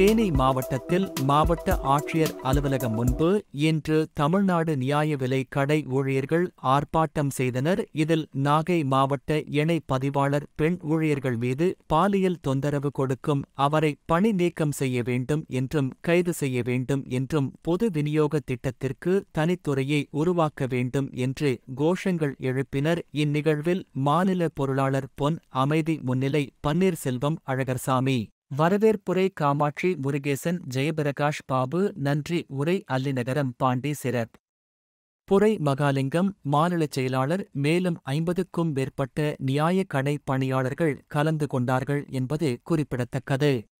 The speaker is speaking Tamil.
தேனி மாவட்டத்தில் மாவட்ட ஆட்சியர் அலுவலகம் முன்பு இன்று தமிழ்நாடு நியாய விலை கடை ஊழியர்கள் ஆர்ப்பாட்டம் செய்தனர் இதில் நாகை மாவட்ட இணை பதிவாளர் பெண் ஊழியர்கள் மீது பாலியல் தொந்தரவு கொடுக்கும் அவரை பணி நீக்கம் செய்ய வேண்டும் என்றும் கைது செய்ய வேண்டும் என்றும் பொது விநியோக திட்டத்திற்கு தனித்துறையை உருவாக்க வேண்டும் என்று கோஷங்கள் எழுப்பினர் இந்நிகழ்வில் மாநில பொருளாளர் பொன் அமைதி முன்னிலை பன்னீர்செல்வம் அழகர்சாமி வரவேற்புரை காமாட்சி முருகேசன் ஜெயபிரகாஷ் பாபு நன்றி உரை அல்லிநகரம் பாண்டி சிறப் புரை மகாலிங்கம் மாநிலச் செயலாளர் மேலும் ஐம்பதுக்கும் மேற்பட்ட நியாய கடை பணியாளர்கள் கலந்து கொண்டார்கள் என்பது குறிப்பிடத்தக்கது